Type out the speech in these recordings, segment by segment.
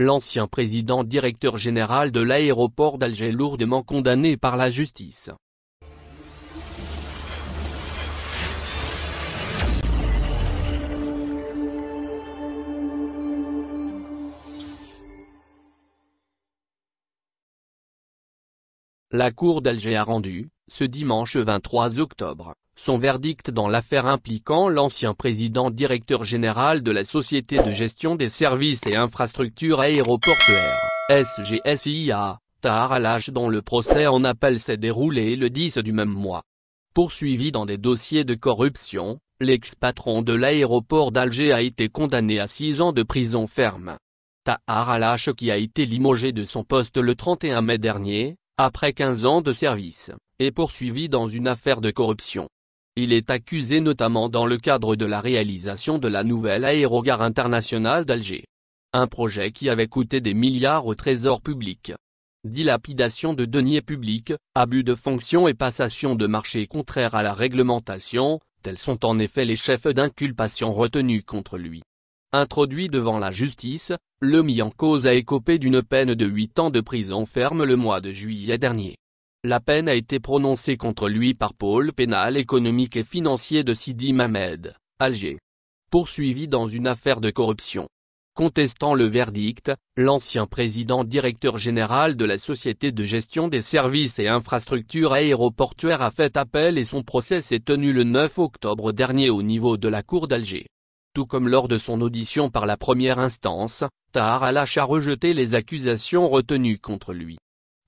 l'ancien président directeur général de l'aéroport d'Alger lourdement condamné par la justice. La Cour d'Alger a rendu, ce dimanche 23 octobre, son verdict dans l'affaire impliquant l'ancien président directeur général de la Société de gestion des services et infrastructures aéroportuaires, SGSIA, Tahar al dont le procès en appel s'est déroulé le 10 du même mois. Poursuivi dans des dossiers de corruption, l'ex-patron de l'aéroport d'Alger a été condamné à 6 ans de prison ferme. Tahar al qui a été limogé de son poste le 31 mai dernier, après 15 ans de service, est poursuivi dans une affaire de corruption. Il est accusé notamment dans le cadre de la réalisation de la nouvelle aérogare internationale d'Alger. Un projet qui avait coûté des milliards au trésor public. Dilapidation de deniers publics, abus de fonction et passation de marché contraire à la réglementation, tels sont en effet les chefs d'inculpation retenus contre lui. Introduit devant la justice, le mis en cause a écopé d'une peine de 8 ans de prison ferme le mois de juillet dernier. La peine a été prononcée contre lui par Pôle pénal économique et financier de Sidi Mamed, Alger. Poursuivi dans une affaire de corruption. Contestant le verdict, l'ancien président directeur général de la Société de gestion des services et infrastructures aéroportuaires a fait appel et son procès s'est tenu le 9 octobre dernier au niveau de la Cour d'Alger. Tout comme lors de son audition par la première instance, Tahar Alash a rejeté les accusations retenues contre lui.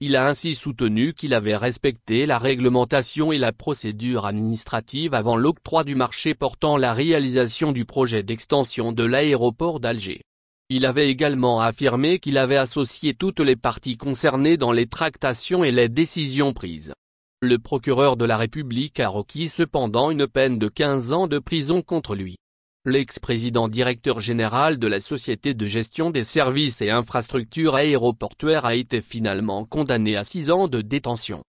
Il a ainsi soutenu qu'il avait respecté la réglementation et la procédure administrative avant l'octroi du marché portant la réalisation du projet d'extension de l'aéroport d'Alger. Il avait également affirmé qu'il avait associé toutes les parties concernées dans les tractations et les décisions prises. Le procureur de la République a requis cependant une peine de 15 ans de prison contre lui l'ex-président directeur général de la Société de gestion des services et infrastructures aéroportuaires a été finalement condamné à six ans de détention.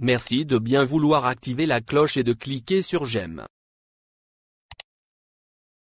Merci de bien vouloir activer la cloche et de cliquer sur j'aime.